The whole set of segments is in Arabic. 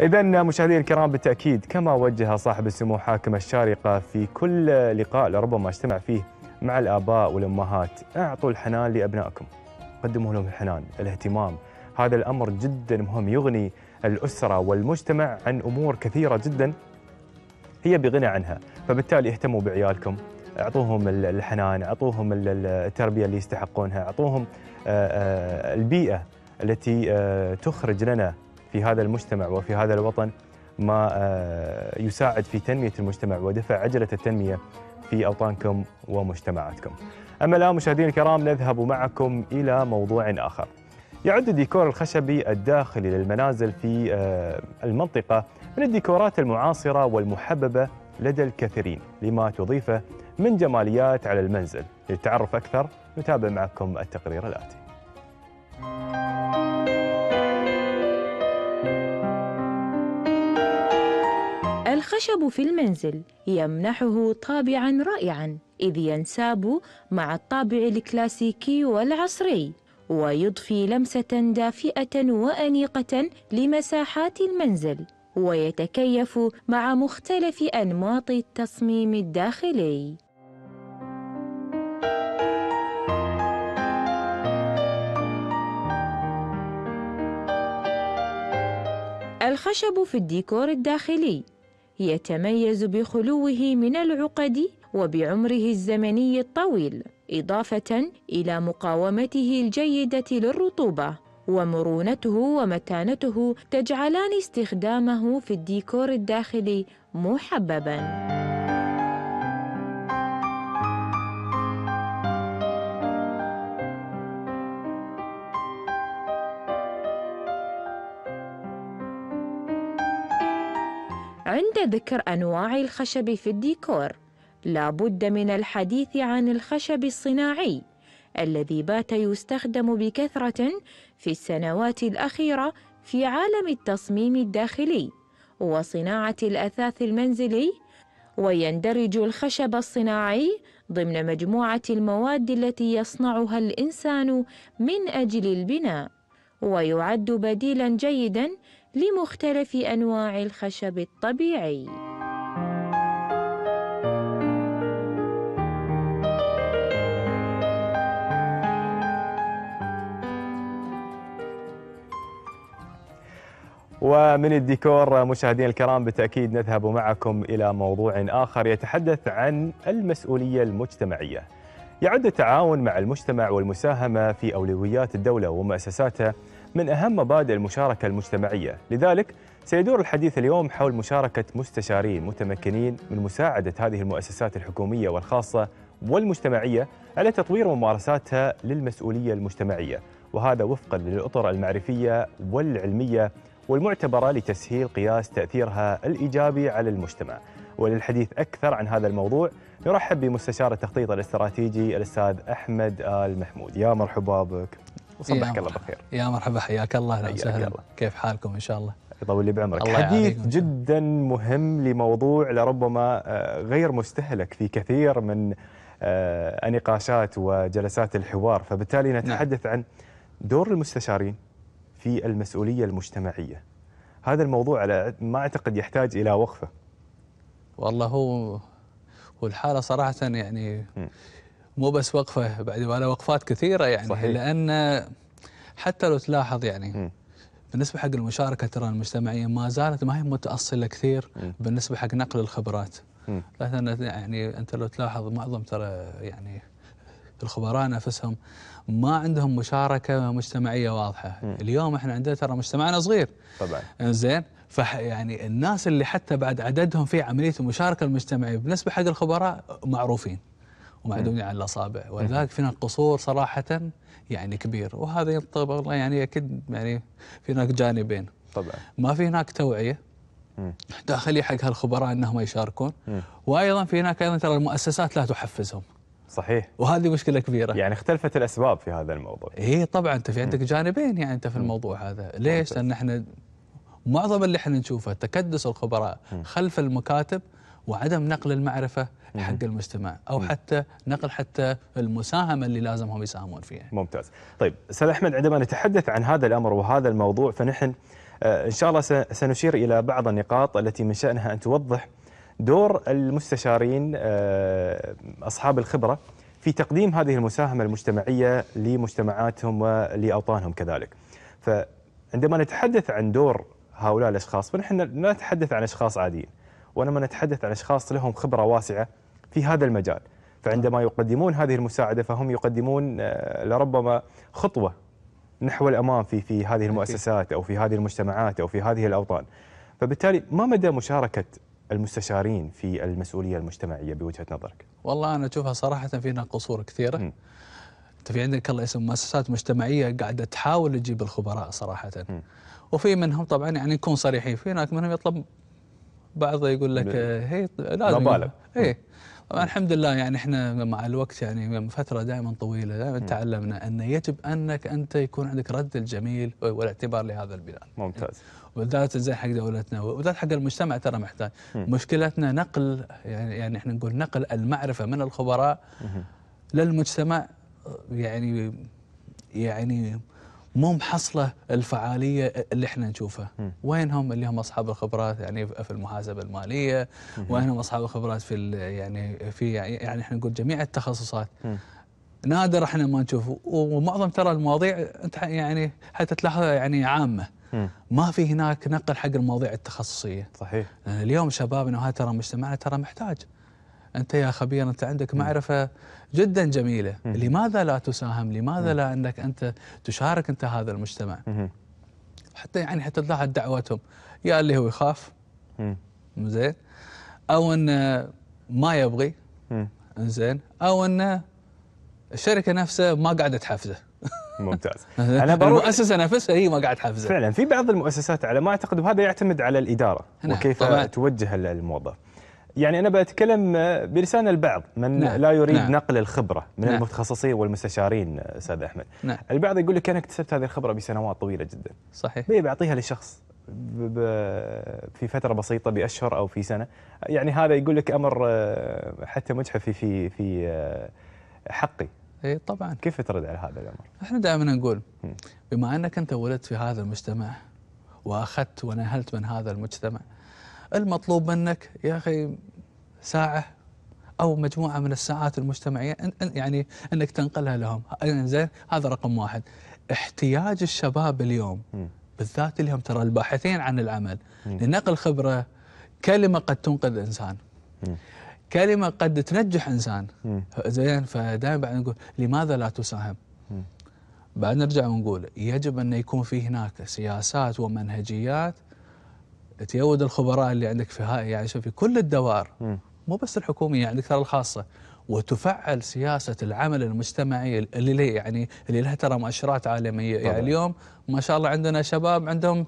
إذا مشاهدينا الكرام بالتأكيد كما وجه صاحب السمو حاكم الشارقة في كل لقاء لربما اجتمع فيه مع الآباء والأمهات أعطوا الحنان لأبنائكم قدموا لهم الحنان الاهتمام هذا الأمر جدا مهم يغني الأسرة والمجتمع عن أمور كثيرة جدا هي بغنى عنها فبالتالي اهتموا بعيالكم اعطوهم الحنان اعطوهم التربيه اللي يستحقونها اعطوهم آه، آه، البيئه التي آه، تخرج لنا في هذا المجتمع وفي هذا الوطن ما آه، يساعد في تنمية المجتمع ودفع عجلة التنمية في أوطانكم ومجتمعاتكم أما الآن مشاهدينا الكرام نذهب معكم إلى موضوع آخر يعد الديكور الخشبي الداخلي للمنازل في آه، المنطقة من الديكورات المعاصرة والمحببة لدى الكثيرين لما تضيفه من جماليات على المنزل للتعرف أكثر نتابع معكم التقرير الآتي الخشب في المنزل يمنحه طابعا رائعا إذ ينساب مع الطابع الكلاسيكي والعصري ويضفي لمسة دافئة وأنيقة لمساحات المنزل ويتكيف مع مختلف أنماط التصميم الداخلي الخشب في الديكور الداخلي يتميز بخلوه من العقد وبعمره الزمني الطويل اضافه الى مقاومته الجيده للرطوبه ومرونته ومتانته تجعلان استخدامه في الديكور الداخلي محببا عند ذكر أنواع الخشب في الديكور لابد من الحديث عن الخشب الصناعي الذي بات يستخدم بكثرة في السنوات الأخيرة في عالم التصميم الداخلي وصناعة الأثاث المنزلي ويندرج الخشب الصناعي ضمن مجموعة المواد التي يصنعها الإنسان من أجل البناء ويعد بديلا جيدا لمختلف أنواع الخشب الطبيعي ومن الديكور مشاهدينا الكرام بالتأكيد نذهب معكم إلى موضوع آخر يتحدث عن المسؤولية المجتمعية يعد التعاون مع المجتمع والمساهمة في أولويات الدولة ومؤسساتها من أهم مبادئ المشاركة المجتمعية لذلك سيدور الحديث اليوم حول مشاركة مستشارين متمكنين من مساعدة هذه المؤسسات الحكومية والخاصة والمجتمعية على تطوير ممارساتها للمسؤولية المجتمعية وهذا وفقا للأطر المعرفية والعلمية والمعتبرة لتسهيل قياس تأثيرها الإيجابي على المجتمع وللحديث أكثر عن هذا الموضوع نرحب بمستشار التخطيط الاستراتيجي الأستاذ أحمد آل محمود يا مرحبا بك وصبحك الله بخير يا مرحبا حياك الله اهلا وسهلا كيف حالكم ان شاء الله؟ يطول لي بعمرك الله حديث جدا مهم لموضوع لربما آه، غير مستهلك في كثير من آه، النقاشات وجلسات الحوار فبالتالي نعم. نتحدث نعم. عن دور المستشارين في المسؤولية المجتمعية هذا الموضوع على ما أعتقد يحتاج إلى وقفة والله هو والحالة صراحة يعني م. مو بس وقفه بعد ولا وقفات كثيره يعني صحيح. لان حتى لو تلاحظ يعني م. بالنسبه حق المشاركه ترى المجتمعيه ما زالت ما هي متاصله كثير م. بالنسبه حق نقل الخبرات مثلا يعني انت لو تلاحظ معظم ترى يعني الخبراء نفسهم ما عندهم مشاركه مجتمعيه واضحه م. اليوم احنا عندنا ترى مجتمعنا صغير طبعا زين فح يعني الناس اللي حتى بعد عددهم في عمليه المشاركه المجتمعيه بالنسبه حق الخبراء معروفين ومعدومين على الاصابع ولذلك فينا قصور صراحه يعني كبير وهذا ينطبق يعني اكيد يعني في هناك جانبين طبعا ما في هناك توعيه داخلي حق هالخبراء انهم يشاركون وايضا في هناك ايضا ترى المؤسسات لا تحفزهم صحيح وهذه مشكله كبيره يعني اختلفت الاسباب في هذا الموضوع اي طبعا انت في عندك جانبين يعني انت في الموضوع هذا ليش لان احنا معظم اللي احنا نشوفه تكدس الخبراء خلف المكاتب وعدم نقل المعرفة حق المجتمع أو حتى نقل حتى المساهمة اللي لازم هم يساهمون فيها ممتاز طيب سيد أحمد عندما نتحدث عن هذا الأمر وهذا الموضوع فنحن آه، إن شاء الله سنشير إلى بعض النقاط التي من شأنها أن توضح دور المستشارين آه، أصحاب الخبرة في تقديم هذه المساهمة المجتمعية لمجتمعاتهم ولأوطانهم كذلك فعندما نتحدث عن دور هؤلاء الأشخاص فنحن لا نتحدث عن أشخاص عاديين ولما نتحدث عن أشخاص لهم خبرة واسعة في هذا المجال فعندما يقدمون هذه المساعدة فهم يقدمون آه، لربما خطوة نحو الأمام في في هذه المؤسسات أو في هذه المجتمعات أو في هذه الأوطان فبالتالي ما مدى مشاركة المستشارين في المسؤولية المجتمعية بوجهة نظرك؟ والله أنا أشوفها صراحة فينا قصور كثيرة م. انت في عندك الله اسم مؤسسات مجتمعيه قاعده تحاول تجيب الخبراء صراحه م. وفي منهم طبعا يعني نكون صريحين في هناك منهم يطلب بعضه يقول لك آه، هي لازم مبالغ اي طبعا الحمد لله يعني احنا مع الوقت يعني, يعني فتره دائما طويله دائما تعلمنا ان يجب انك انت يكون عندك رد الجميل والاعتبار لهذا البلاد. ممتاز. وذات زي حق دولتنا وذات حق المجتمع ترى محتاج، مشكلتنا نقل يعني يعني احنا نقول نقل المعرفه من الخبراء للمجتمع آه، يعني يعني مو محصله الفعاليه اللي احنا نشوفها وين هم اللي هم اصحاب الخبرات يعني في المحاسبه الماليه وين هم اصحاب الخبرات في يعني في يعني, يعني احنا نقول جميع التخصصات نادر احنا ما نشوف ومعظم ترى المواضيع انت يعني حتى تلاحظها يعني عامه ما في هناك نقل حق المواضيع التخصصيه صحيح آه، اليوم شبابنا وهذا ترى مجتمعنا ترى محتاج أنت يا خبير أنت عندك معرفة جدا جميلة لماذا لا تساهم لماذا لا أنك أنت تشارك أنت هذا المجتمع حتى يعني حتى تلاحظ دعوتهم يا اللي هو يخاف زين أو أنه ما يبغي زين أو أنه الشركة نفسها ما قاعدة تحفزه ممتاز انا بروح المؤسسه نفسها هي ما قاعده تحفزه فعلا في بعض المؤسسات على ما اعتقد وهذا يعتمد على الاداره نعم، وكيف طبعا. توجه الموظف يعني أنا بتكلم بلسان البعض من نعم. لا يريد نعم. نقل الخبرة من نعم. المتخصصين والمستشارين أستاذ أحمد نعم. البعض يقول لك أنا اكتسبت هذه الخبرة بسنوات طويلة جدا صحيح بيعطيها لشخص في فتره بسيطه باشهر او في سنه يعني هذا يقول لك امر آه، حتى مجحف في في في آه، حقي اي طبعا كيف ترد على هذا الامر احنا دائما نقول بما انك انت ولدت في هذا المجتمع واخذت ونهلت من هذا المجتمع المطلوب منك يا أخي ساعة أو مجموعة من الساعات المجتمعية يعني أنك تنقلها لهم زين هذا رقم واحد احتياج الشباب اليوم بالذات اليوم ترى الباحثين عن العمل لنقل خبرة كلمة قد تنقذ إنسان كلمة قد تنجح إنسان زين فدائما بعد نقول لماذا لا تساهم بعد نرجع ونقول يجب أن يكون في هناك سياسات ومنهجيات تيود الخبراء اللي عندك في هاي يعني في كل الدوائر مو بس الحكوميه يعني عندك ترى الخاصه وتفعل سياسه العمل المجتمعي اللي لي يعني اللي لها ترى مؤشرات عالميه يعني طبعا. يعني اليوم ما شاء الله عندنا شباب عندهم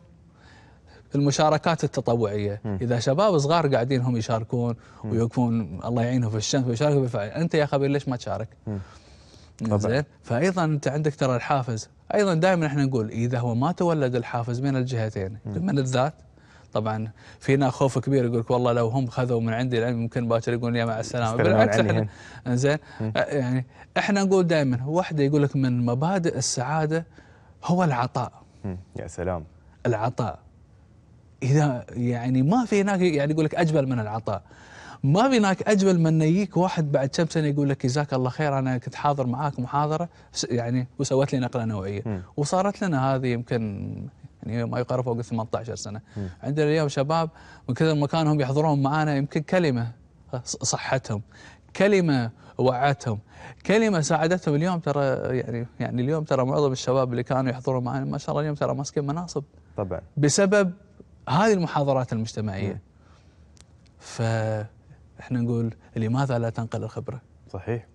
المشاركات التطوعيه م. اذا شباب صغار قاعدين هم يشاركون ويوقفون الله يعينهم في الشمس ويشاركوا بالفعل انت يا خبير ليش ما تشارك زين فايضا انت عندك ترى الحافز ايضا دائما احنا نقول اذا هو ما تولد الحافز من الجهتين م. من الذات طبعا فينا خوف كبير يقول لك والله لو هم خذوا من عندي العلم ممكن باكر يقولون يا مع السلامه بالعكس احنا يعني. زين أه، يعني احنا نقول دائما واحده يقول لك من مبادئ السعاده هو العطاء يا سلام العطاء اذا يعني ما في هناك يعني يقول لك اجمل من العطاء ما في هناك اجمل من يجيك واحد بعد كم سنه يقول لك جزاك الله خير انا كنت حاضر معاك محاضره يعني وسوت لي نقله نوعيه وصارت لنا هذه يمكن يعني ما يقارب فوق ال 18 سنه م. عندنا اليوم شباب من كثر ما هم يحضرون معانا يمكن كلمه صحتهم كلمه وعتهم كلمه ساعدتهم اليوم ترى يعني يعني اليوم ترى معظم الشباب اللي كانوا يحضرون معنا ما شاء الله اليوم ترى ماسكين مناصب طبعا بسبب هذه المحاضرات المجتمعيه فاحنا نقول لماذا لا تنقل الخبره صحيح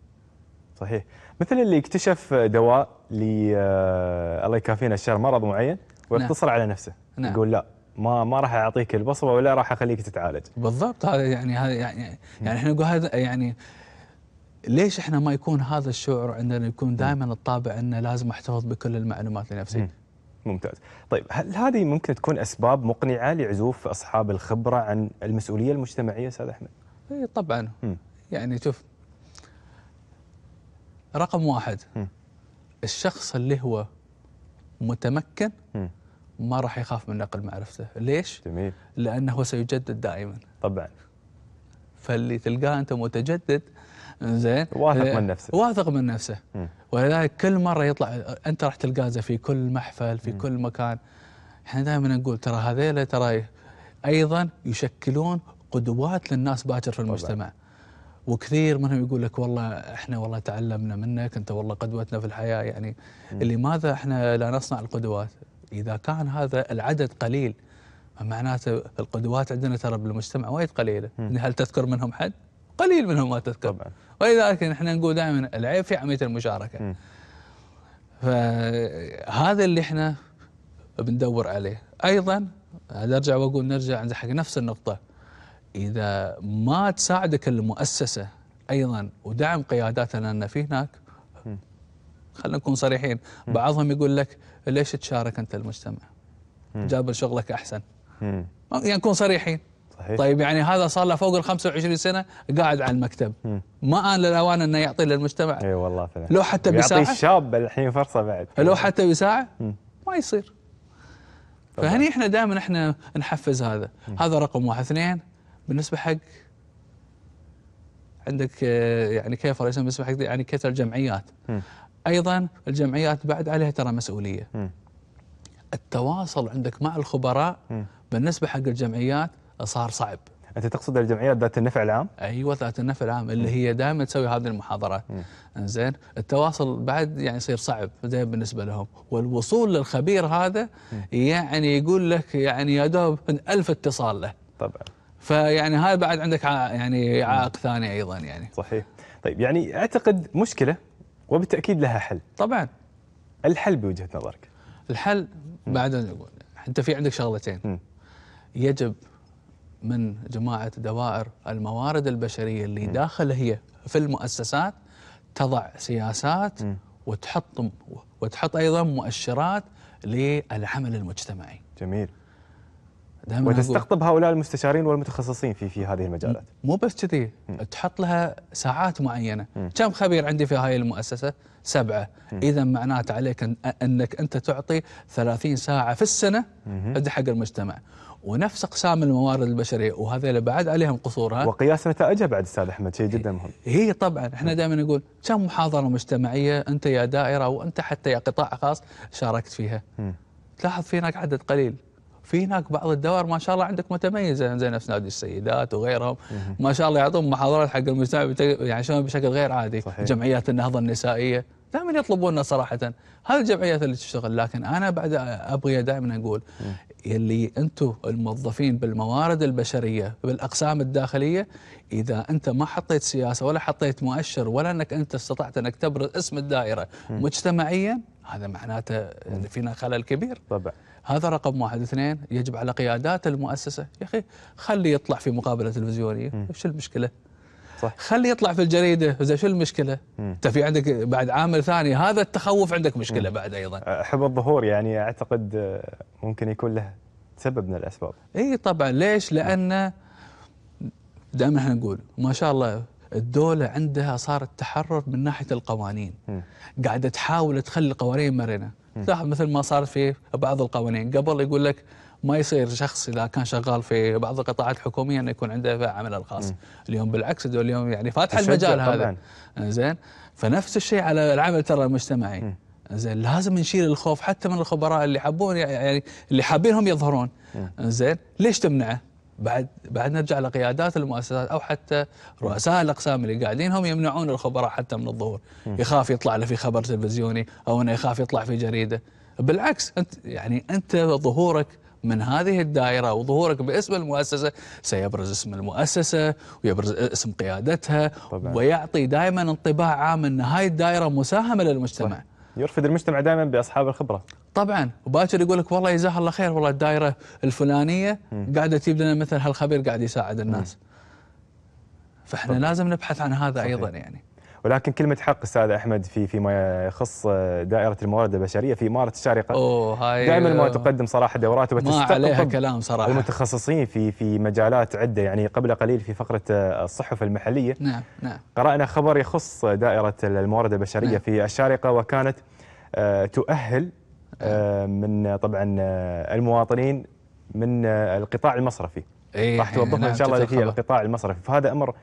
صحيح مثل اللي اكتشف دواء ل آه، الله يكافينا الشر مرض معين ويقتصر نعم. على نفسه نعم. يقول لا ما ما راح اعطيك البصمه ولا راح اخليك تتعالج بالضبط هذا يعني هذا يعني يعني, يعني احنا نقول هذا يعني ليش احنا ما يكون هذا الشعور عندنا يكون دائما الطابع انه لازم احتفظ بكل المعلومات لنفسي ممتاز طيب هل هذه ممكن تكون اسباب مقنعه لعزوف اصحاب الخبره عن المسؤوليه المجتمعيه استاذ احمد اي طبعا مم. يعني شوف رقم واحد مم. الشخص اللي هو متمكن مم. ما راح يخاف من نقل معرفته ليش جميل لانه سيجدد دائما طبعا فاللي تلقاه انت متجدد زين واثق آه، من نفسه واثق من نفسه ولذلك كل مره يطلع انت راح تلقاه في كل محفل في م. كل مكان احنا دائما نقول ترى هذيلا ترى ايضا يشكلون قدوات للناس باكر في المجتمع طبعا. وكثير منهم يقول لك والله احنا والله تعلمنا منك انت والله قدوتنا في الحياه يعني م. لماذا احنا لا نصنع القدوات إذا كان هذا العدد قليل معناته القدوات عندنا ترى بالمجتمع وايد قليلة يعني هل تذكر منهم حد؟ قليل منهم ما تذكر طبعا. ولذلك نحن نقول دائما العيب في عملية المشاركة م. فهذا اللي احنا بندور عليه أيضا أرجع وأقول نرجع عند حق نفس النقطة إذا ما تساعدك المؤسسة أيضا ودعم قياداتنا أن في هناك خلينا نكون صريحين بعضهم يقول لك ليش تشارك أنت المجتمع جاب شغلك أحسن يعني نكون صريحين صحيح. طيب يعني هذا صار له فوق ال 25 سنه قاعد على المكتب م. ما ان الاوان انه يعطي للمجتمع اي والله فعلا لو حتى بساعه يعطي الشاب الحين فرصه بعد لو حتى بساعه ما يصير فهني احنا دائما احنا نحفز هذا م. هذا رقم واحد اثنين بالنسبه حق عندك آه، يعني كيف بالنسبه حق يعني كثر الجمعيات ايضا الجمعيات بعد عليها ترى مسؤوليه م. التواصل عندك مع الخبراء م. بالنسبه حق الجمعيات صار صعب انت تقصد الجمعيات ذات النفع العام؟ ايوه ذات النفع العام اللي م. هي دائما تسوي هذه المحاضرات زين التواصل بعد يعني يصير صعب زين بالنسبه لهم والوصول للخبير هذا يعني يقول لك يعني يا دوب ألف اتصال له طبعا فيعني هذا بعد عندك يعني عائق ثاني ايضا يعني صحيح طيب يعني اعتقد مشكله وبالتاكيد لها حل طبعا الحل بوجهه نظرك الحل بعد أن اقول انت في عندك شغلتين م. يجب من جماعه دوائر الموارد البشريه اللي م. داخل هي في المؤسسات تضع سياسات م. وتحط وتحط ايضا مؤشرات للعمل المجتمعي جميل وتستقطب هؤلاء المستشارين والمتخصصين في في هذه المجالات مو بس كذي تحط لها ساعات معينه كم خبير عندي في هاي المؤسسه سبعه اذا معناته عليك أن انك انت تعطي 30 ساعه في السنه حق المجتمع ونفس اقسام الموارد البشريه وهذا بعد عليهم قصورها وقياس نتائجها بعد استاذ احمد شيء جدا مهم هي طبعا احنا دائما نقول كم محاضره مجتمعيه انت يا دائره وانت حتى يا قطاع خاص شاركت فيها تلاحظ في هناك عدد قليل في هناك بعض الدوائر ما شاء الله عندك متميزه زي نفس نادي السيدات وغيرهم ما شاء الله يعطون محاضرات حق المجتمع يعني شلون بشكل غير عادي صحيح. جمعيات النهضه النسائيه دائما يطلبوننا صراحه هذه الجمعيات اللي تشتغل لكن انا بعد ابغى دائما اقول اللي انتم الموظفين بالموارد البشريه بالاقسام الداخليه اذا انت ما حطيت سياسه ولا حطيت مؤشر ولا انك انت استطعت انك تبرز اسم الدائره مجتمعيا هذا معناته ان فينا خلل كبير طبعا هذا رقم واحد اثنين يجب على قيادات المؤسسه يا اخي خلي يطلع في مقابله تلفزيونيه شو المشكله؟ صح خلي يطلع في الجريده زين شو المشكله؟ انت في عندك بعد عامل ثاني هذا التخوف عندك مشكله مم. بعد ايضا حب الظهور يعني اعتقد آه، ممكن يكون له سبب من الاسباب اي طبعا ليش؟ لان دائما احنا نقول ما شاء الله الدولة عندها صار التحرر من ناحية القوانين م. قاعدة تحاول تخلي القوانين مرنة مثل ما صار في بعض القوانين قبل يقول لك ما يصير شخص اذا كان شغال في بعض القطاعات الحكوميه انه يكون عنده عمل الخاص، اليوم بالعكس دول اليوم يعني فاتحه المجال هذا آه، زين فنفس الشيء على العمل ترى المجتمعي زين لازم نشيل الخوف حتى من الخبراء اللي حابون يعني اللي حابينهم يظهرون آه، زين ليش تمنعه؟ بعد بعد نرجع لقيادات المؤسسات او حتى رؤساء الاقسام اللي قاعدين هم يمنعون الخبراء حتى من الظهور يخاف يطلع له في خبر تلفزيوني او انه يخاف يطلع في جريده بالعكس انت يعني انت ظهورك من هذه الدائرة وظهورك باسم المؤسسة سيبرز اسم المؤسسة ويبرز اسم قيادتها طبعا. ويعطي دائما انطباع عام أن هاي الدائرة مساهمة للمجتمع صح. يرفد المجتمع دائما باصحاب الخبره طبعا وباكر يقول لك والله جزاه الله خير والله الدائره الفلانيه م. قاعده تجيب لنا مثل هالخبير قاعد يساعد الناس م. فاحنا طبعا. لازم نبحث عن هذا صحيح. ايضا يعني ولكن كلمه حق استاذ احمد في فيما يخص دائره الموارد البشريه في اماره الشارقه اوه هاي دائما ما تقدم صراحه دورات ما عليها كلام صراحه المتخصصين في في مجالات عده يعني قبل قليل في فقره الصحف المحليه نعم نعم قرانا خبر يخص دائره الموارد البشريه نعم. في الشارقه وكانت آه، تؤهل آه، نعم. من طبعا آه، المواطنين من القطاع المصرفي إيه راح توظفهم نعم، ان شاء الله في القطاع المصرفي فهذا امر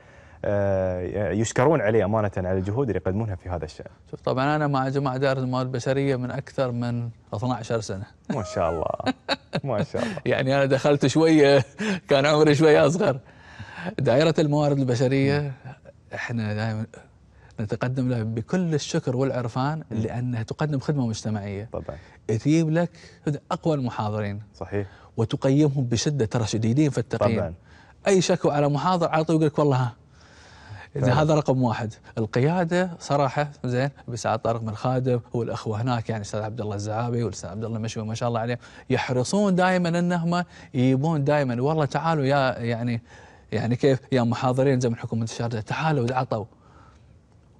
آه، يشكرون عليه أمانة على الجهود اللي يقدمونها في هذا الشأن شوف طبعا أنا مع جماعة دائرة الموارد البشرية من أكثر من 12 سنة ما شاء الله ما شاء الله يعني أنا دخلت شوية كان عمري شوية أصغر دائرة الموارد البشرية احنا دائما نتقدم لها بكل الشكر والعرفان لانها تقدم خدمه مجتمعيه طبعا تجيب لك اقوى المحاضرين صحيح وتقيمهم بشده ترى شديدين في التقييم طبعا اي شكوى على محاضر على طول يقول لك والله ها اذا هذا رقم واحد القياده صراحه زين بسعد طارق من خادم والاخوه هناك يعني استاذ عبد الله الزعابي والاستاذ عبد الله مشوي ما شاء الله عليهم يحرصون دائما انهم يجيبون دائما والله تعالوا يا يعني يعني كيف يا محاضرين زي من حكومه الشارجه تعالوا عطوا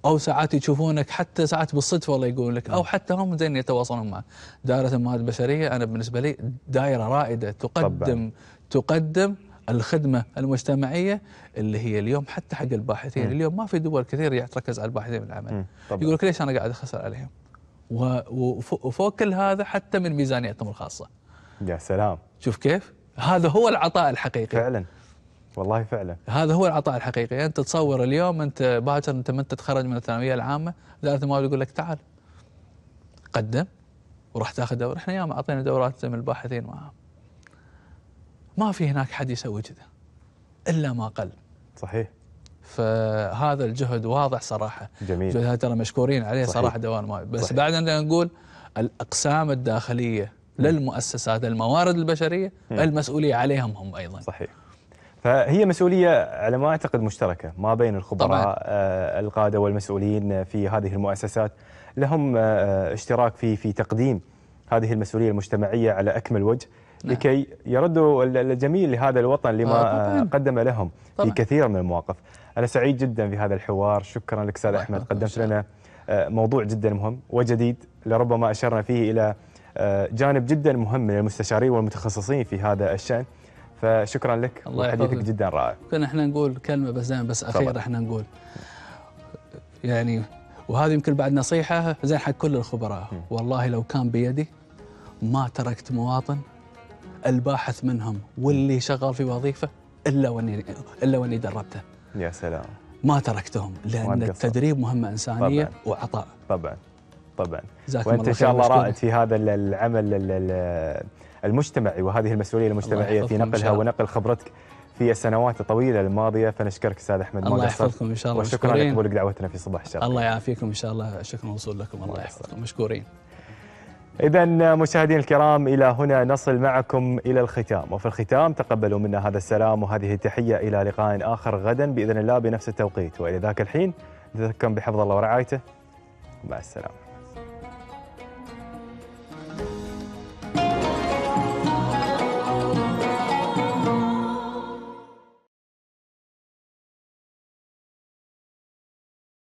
او ساعات يشوفونك حتى ساعات بالصدفه والله يقول لك او حتى هم زين يتواصلون معك دائره الموارد البشريه انا بالنسبه لي دائره رائده تقدم طبعا. تقدم الخدمه المجتمعيه اللي هي اليوم حتى حق الباحثين م. اليوم ما في دول كثير تركز على الباحثين بالعمل يقول لك ليش انا قاعد اخسر عليهم وفوق كل هذا حتى من ميزانيتهم الخاصه يا سلام شوف كيف هذا هو العطاء الحقيقي فعلا والله فعلا هذا هو العطاء الحقيقي انت تصور اليوم انت باكر انت من تتخرج من الثانويه العامه دائره المواد يقول لك تعال قدم وراح تاخذ دورة احنا ياما اعطينا دورات من الباحثين معهم ما في هناك حد يسوي كذا الا ما قل صحيح فهذا الجهد واضح صراحه جميل جهد ترى مشكورين عليه صحيح. صراحه دوان ما بس صحيح. بعدنا نقول الاقسام الداخليه للمؤسسات الموارد البشريه م. المسؤوليه عليهم هم ايضا صحيح فهي مسؤولية على ما أعتقد مشتركة ما بين الخبراء طبعاً. آه، القادة والمسؤولين آه، في هذه المؤسسات لهم آه، اشتراك في في تقديم هذه المسؤولية المجتمعية على أكمل وجه نعم. لكي يردوا الجميل لهذا الوطن لما آه، آه، قدم لهم في كثير من المواقف أنا سعيد جدا بهذا الحوار شكرا لك سيد أحمد قدمت لنا آه، موضوع جدا مهم وجديد لربما أشرنا فيه إلى جانب جدا مهم من المستشارين والمتخصصين في هذا الشأن فشكرا لك حديثك جدا رائع كنا احنا نقول كلمه بس بس أخير احنا نقول يعني وهذه يمكن بعد نصيحه زين حق كل الخبراء والله لو كان بيدي ما تركت مواطن الباحث منهم واللي شغال في وظيفه الا واني الا واني دربته. يا سلام. ما تركتهم لان التدريب مهمه انسانيه طبعًا. وعطاء. طبعا طبعا. وانت ان شاء الله رائد في هذا العمل المجتمعي وهذه المسؤوليه المجتمعيه في نقلها ونقل خبرتك في السنوات الطويله الماضيه فنشكرك استاذ احمد الله يحفظكم ان شاء الله وشكرا لقبولك دعوتنا في صباح الشرق الله يعافيكم ان شاء الله شكرا وصول لكم الله يحفظكم مشكورين إذا مشاهدينا الكرام إلى هنا نصل معكم إلى الختام وفي الختام تقبلوا منا هذا السلام وهذه التحية إلى لقاء آخر غدا بإذن الله بنفس التوقيت وإلى ذاك الحين نذكركم بحفظ الله ورعايته مع السلامة